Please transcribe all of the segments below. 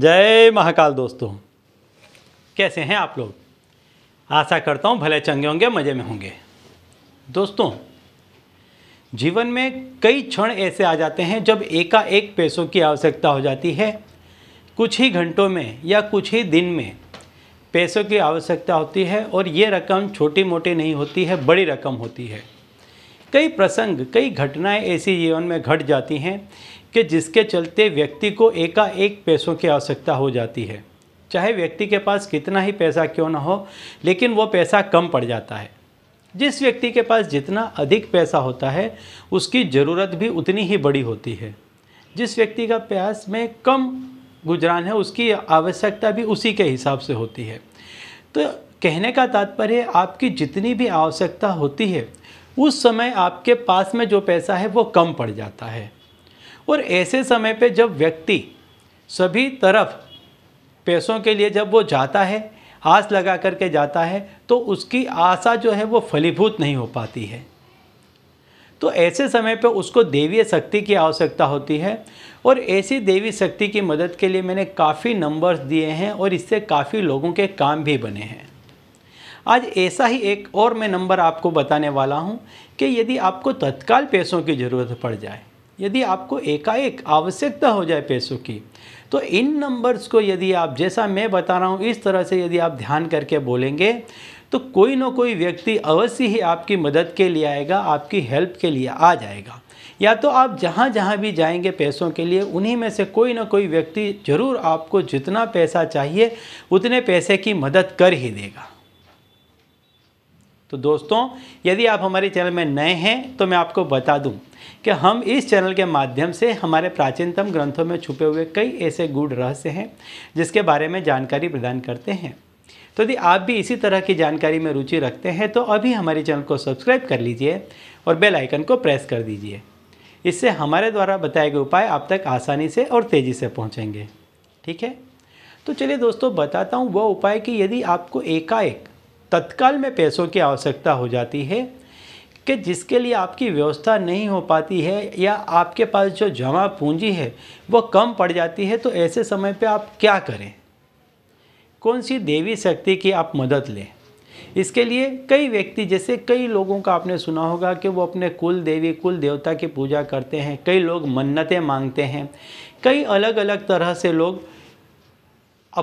जय महाकाल दोस्तों कैसे हैं आप लोग आशा करता हूँ भले चंगे होंगे मज़े में होंगे दोस्तों जीवन में कई क्षण ऐसे आ जाते हैं जब एकाएक पैसों की आवश्यकता हो जाती है कुछ ही घंटों में या कुछ ही दिन में पैसों की आवश्यकता होती है और ये रकम छोटी मोटी नहीं होती है बड़ी रकम होती है कई प्रसंग कई घटनाएं ऐसी जीवन में घट जाती हैं कि जिसके चलते व्यक्ति को एकाएक पैसों की आवश्यकता हो जाती है चाहे व्यक्ति के पास कितना ही पैसा क्यों ना हो लेकिन वो पैसा कम पड़ जाता है जिस व्यक्ति के पास जितना अधिक पैसा होता है उसकी ज़रूरत भी उतनी ही बड़ी होती है जिस व्यक्ति का प्यास में कम गुजरान है उसकी आवश्यकता भी उसी के हिसाब से होती है तो कहने का तात्पर्य आपकी जितनी भी आवश्यकता होती है उस समय आपके पास में जो पैसा है वो कम पड़ जाता है और ऐसे समय पे जब व्यक्ति सभी तरफ पैसों के लिए जब वो जाता है आस लगा कर के जाता है तो उसकी आशा जो है वो फलीभूत नहीं हो पाती है तो ऐसे समय पर उसको देवीय शक्ति की आवश्यकता होती है और ऐसी देवी शक्ति की मदद के लिए मैंने काफ़ी नंबर्स दिए हैं और इससे काफ़ी लोगों के काम भी बने हैं आज ऐसा ही एक और मैं नंबर आपको बताने वाला हूँ कि यदि आपको तत्काल पैसों की ज़रूरत पड़ जाए यदि आपको एकाएक आवश्यकता हो जाए पैसों की तो इन नंबर्स को यदि आप जैसा मैं बता रहा हूँ इस तरह से यदि आप ध्यान करके बोलेंगे तो कोई ना कोई व्यक्ति अवश्य ही आपकी मदद के लिए आएगा आपकी हेल्प के लिए आ जाएगा या तो आप जहाँ जहाँ भी जाएंगे पैसों के लिए उन्हीं में से कोई ना कोई व्यक्ति ज़रूर आपको जितना पैसा चाहिए उतने पैसे की मदद कर ही देगा तो दोस्तों यदि आप हमारे चैनल में नए हैं तो मैं आपको बता दूं कि हम इस चैनल के माध्यम से हमारे प्राचीनतम ग्रंथों में छुपे हुए कई ऐसे गूढ़ रहस्य हैं जिसके बारे में जानकारी प्रदान करते हैं तो यदि आप भी इसी तरह की जानकारी में रुचि रखते हैं तो अभी हमारे चैनल को सब्सक्राइब कर लीजिए और बेल आइकन को प्रेस कर दीजिए इससे हमारे द्वारा बताए गए उपाय आप तक आसानी से और तेज़ी से पहुँचेंगे ठीक है तो चलिए दोस्तों बताता हूँ वह उपाय कि यदि आपको एकाएक तत्काल में पैसों की आवश्यकता हो जाती है कि जिसके लिए आपकी व्यवस्था नहीं हो पाती है या आपके पास जो जमा पूंजी है वो कम पड़ जाती है तो ऐसे समय पे आप क्या करें कौन सी देवी शक्ति की आप मदद लें इसके लिए कई व्यक्ति जैसे कई लोगों का आपने सुना होगा कि वो अपने कुल देवी कुल देवता की पूजा करते हैं कई लोग मन्नतें मांगते हैं कई अलग अलग तरह से लोग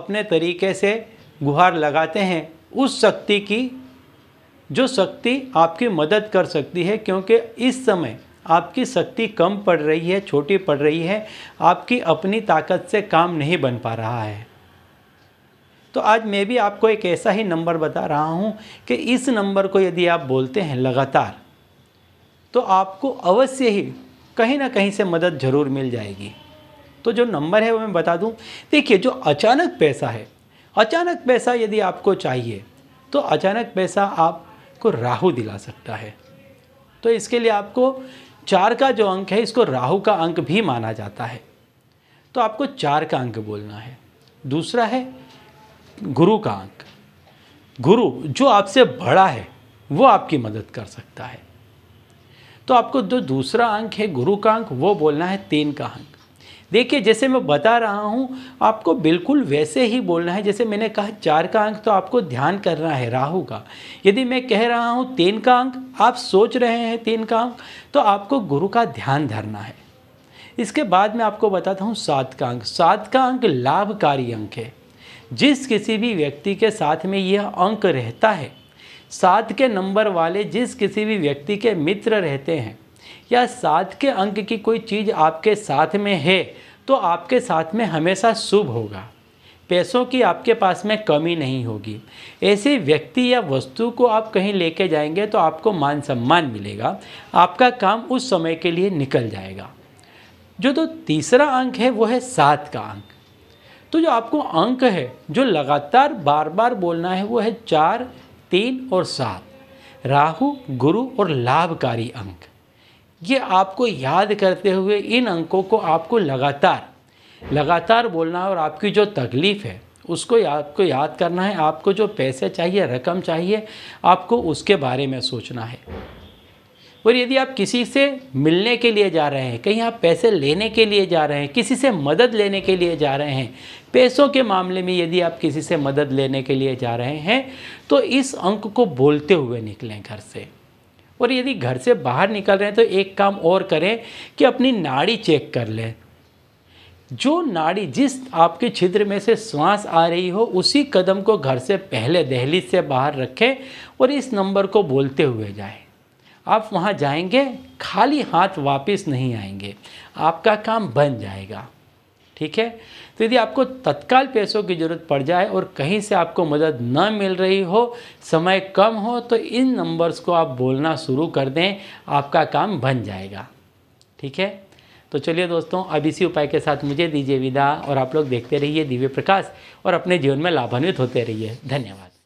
अपने तरीके से गुहार लगाते हैं उस शक्ति की जो शक्ति आपकी मदद कर सकती है क्योंकि इस समय आपकी शक्ति कम पड़ रही है छोटी पड़ रही है आपकी अपनी ताकत से काम नहीं बन पा रहा है तो आज मैं भी आपको एक ऐसा ही नंबर बता रहा हूँ कि इस नंबर को यदि आप बोलते हैं लगातार तो आपको अवश्य ही कहीं ना कहीं से मदद ज़रूर मिल जाएगी तो जो नंबर है वो मैं बता दूँ देखिए जो अचानक पैसा है अचानक पैसा यदि आपको चाहिए तो अचानक पैसा आपको राहु दिला सकता है तो इसके लिए आपको चार का जो अंक है इसको राहु का अंक भी माना जाता है तो आपको चार का अंक बोलना है दूसरा है गुरु का अंक गुरु जो आपसे बड़ा है वो आपकी मदद कर सकता है तो आपको जो दूसरा अंक है गुरु का अंक वो बोलना है तीन का अंक देखिए जैसे मैं बता रहा हूँ आपको बिल्कुल वैसे ही बोलना है जैसे मैंने कहा चार का अंक तो आपको ध्यान करना है राहु का यदि मैं कह रहा हूँ तीन का अंक आप सोच रहे हैं तीन का अंक तो आपको गुरु का ध्यान धरना है इसके बाद मैं आपको बताता हूँ सात का अंक सात का अंक लाभकारी अंक है जिस किसी भी व्यक्ति के साथ में यह अंक रहता है सात के नंबर वाले जिस किसी भी व्यक्ति के मित्र रहते हैं या सात के अंक की कोई चीज़ आपके साथ में है तो आपके साथ में हमेशा शुभ होगा पैसों की आपके पास में कमी नहीं होगी ऐसे व्यक्ति या वस्तु को आप कहीं लेके जाएंगे तो आपको मान सम्मान मिलेगा आपका काम उस समय के लिए निकल जाएगा जो तो तीसरा अंक है वो है सात का अंक तो जो आपको अंक है जो लगातार बार बार बोलना है वो है चार तीन और सात राहु गुरु और लाभकारी अंक ये आपको याद करते हुए इन अंकों को आपको लगातार लगातार बोलना है और आपकी जो तकलीफ़ है उसको आपको याद करना है आपको जो पैसे चाहिए रकम चाहिए आपको उसके बारे में सोचना है और यदि आप किसी से मिलने के लिए जा रहे हैं कहीं आप पैसे लेने के लिए जा रहे हैं किसी से मदद लेने के लिए जा रहे हैं पैसों के मामले में यदि आप किसी से मदद लेने के लिए जा रहे हैं तो इस अंक को बोलते हुए निकलें घर से और यदि घर से बाहर निकल रहे हैं तो एक काम और करें कि अपनी नाड़ी चेक कर लें जो नाड़ी जिस आपके छिद्र में से श्वास आ रही हो उसी कदम को घर से पहले दहलीज से बाहर रखें और इस नंबर को बोलते हुए जाएं आप वहाँ जाएंगे खाली हाथ वापस नहीं आएंगे आपका काम बन जाएगा ठीक है तो यदि आपको तत्काल पैसों की ज़रूरत पड़ जाए और कहीं से आपको मदद न मिल रही हो समय कम हो तो इन नंबर्स को आप बोलना शुरू कर दें आपका काम बन जाएगा ठीक है तो चलिए दोस्तों अब इसी उपाय के साथ मुझे दीजिए विदा और आप लोग देखते रहिए दिव्य प्रकाश और अपने जीवन में लाभान्वित होते रहिए धन्यवाद